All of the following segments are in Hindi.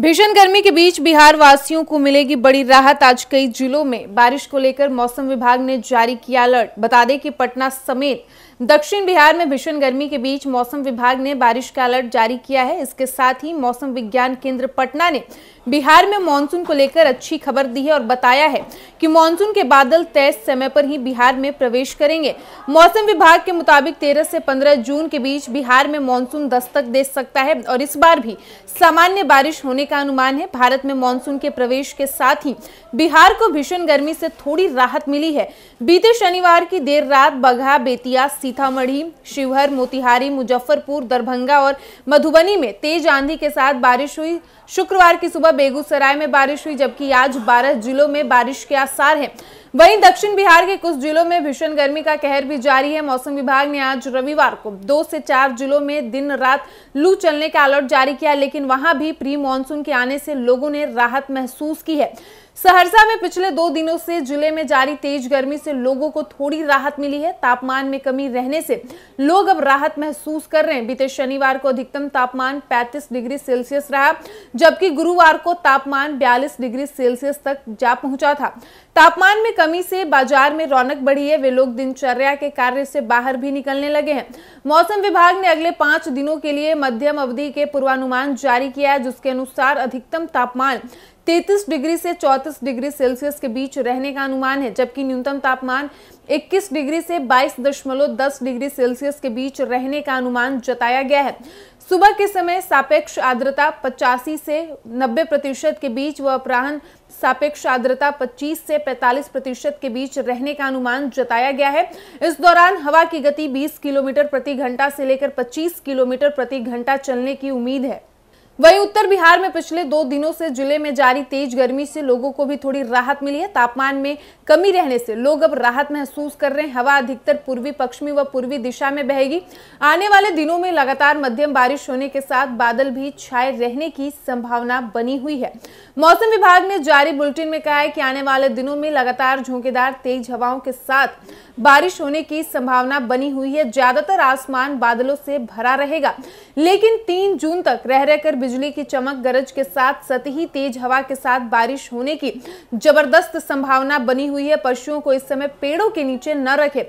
भीषण गर्मी के बीच बिहार वासियों को मिलेगी बड़ी राहत आज कई जिलों में बारिश को लेकर मौसम विभाग ने जारी किया अलर्ट बता दें कि पटना समेत दक्षिण बिहार में भीषण गर्मी के बीच मौसम विभाग ने बारिश का अलर्ट जारी किया है इसके साथ ही मौसम विज्ञान केंद्र पटना ने बिहार में मॉनसून को लेकर अच्छी खबर दी है और बताया है कि मानसून के बादल तय समय पर ही बिहार में प्रवेश करेंगे मौसम विभाग के मुताबिक 13 से 15 जून के बीच बिहार में मानसून दस्तक दे सकता है और इस बार भी सामान्य बारिश होने का अनुमान है भारत में मानसून के प्रवेश के साथ ही बिहार को भीषण गर्मी से थोड़ी राहत मिली है बीते शनिवार की देर रात बघा बेतिया सीतामढ़ी शिवहर मोतिहारी मुजफ्फरपुर दरभंगा और मधुबनी में तेज आंधी के साथ बारिश हुई शुक्रवार की सुबह बेगूसराय में बारिश हुई जबकि आज 12 जिलों में बारिश के आसार हैं वहीं दक्षिण बिहार के कुछ जिलों में भीषण गर्मी का कहर भी जारी है मौसम विभाग ने आज रविवार को दो से चार जिलों में दिन रात लू चलने का अलर्ट जारी किया लेकिन वहां भी प्री मानसून के आने से लोगों ने राहत महसूस की है सहरसा में पिछले दो दिनों से जिले में जारी तेज गर्मी से लोगों को थोड़ी राहत मिली है तापमान में कमी रहने से लोग अब राहत महसूस कर रहे हैं बीते शनिवार को अधिकतम तापमान 35 डिग्री सेल्सियस रहा जबकि गुरुवार को तापमान 42 डिग्री सेल्सियस तक जा पहुंचा था तापमान में कमी से बाजार में रौनक बढ़ी है वे लोग दिनचर्या के कार्य से बाहर भी निकलने लगे हैं मौसम विभाग ने अगले पांच दिनों के लिए मध्यम अवधि के पूर्वानुमान जारी किया है जिसके अनुसार अधिकतम तापमान 33 डिग्री से 34 डिग्री सेल्सियस के बीच रहने का अनुमान है जबकि न्यूनतम तापमान 21 डिग्री से 22.10 डिग्री सेल्सियस के बीच रहने का अनुमान जताया गया है सुबह के समय सापेक्ष आर्द्रता पचासी से 90 प्रतिशत के बीच व अपराहन सापेक्ष आर्द्रता 25 से 45 प्रतिशत के बीच रहने का अनुमान जताया गया है इस दौरान हवा की गति 20 किलोमीटर प्रति घंटा से लेकर 25 किलोमीटर प्रति घंटा चलने की उम्मीद है वहीं उत्तर बिहार में पिछले दो दिनों से जिले में जारी तेज गर्मी से लोगों को भी थोड़ी राहत मिली है तापमान में कमी रहने से लोग अब राहत महसूस कर रहे हैं हवा अधिकतर पूर्वी पश्चिमी व पूर्वी दिशा में बहेगी आने वाले दिनों में लगातार मध्यम बारिश होने के साथ बादल भी छाए रहने की संभावना बनी हुई है मौसम विभाग ने जारी बुलेटिन में कहा है कि आने वाले दिनों में लगातार झोंकेदार तेज हवाओं के साथ बारिश होने की संभावना बनी हुई है ज्यादातर आसमान बादलों से भरा रहेगा लेकिन तीन जून तक रह रहकर बिजली की चमक गरज के साथ सतही तेज हवा के साथ बारिश होने की जबरदस्त संभावना बनी हुई है पशुओं को इस समय पेड़ों के नीचे न रखे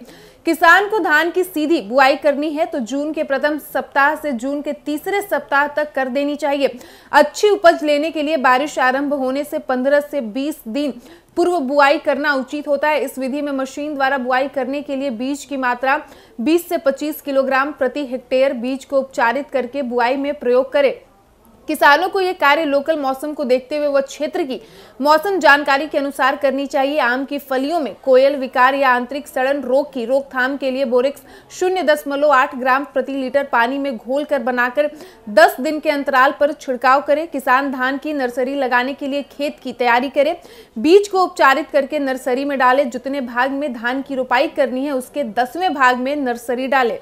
किसान को धान की सीधी बुआई करनी है तो जून के प्रथम सप्ताह से जून के तीसरे सप्ताह तक कर देनी चाहिए अच्छी उपज लेने के लिए बारिश आरंभ होने से 15 से 20 दिन पूर्व बुआई करना उचित होता है इस विधि में मशीन द्वारा बुआई करने के लिए बीज की मात्रा 20 से 25 किलोग्राम प्रति हेक्टेयर बीज को उपचारित करके बुआई में प्रयोग करें किसानों को ये कार्य लोकल मौसम को देखते हुए वह क्षेत्र की मौसम जानकारी के अनुसार करनी चाहिए आम की फलियों में कोयल विकार या आंतरिक सड़न रोग की रोकथाम के लिए बोरिक्स शून्य दशमलव आठ ग्राम प्रति लीटर पानी में घोल कर बनाकर दस दिन के अंतराल पर छिड़काव करें किसान धान की नर्सरी लगाने के लिए खेत की तैयारी करे बीज को उपचारित करके नर्सरी में डाले जितने भाग में धान की रोपाई करनी है उसके दसवें भाग में नर्सरी डाले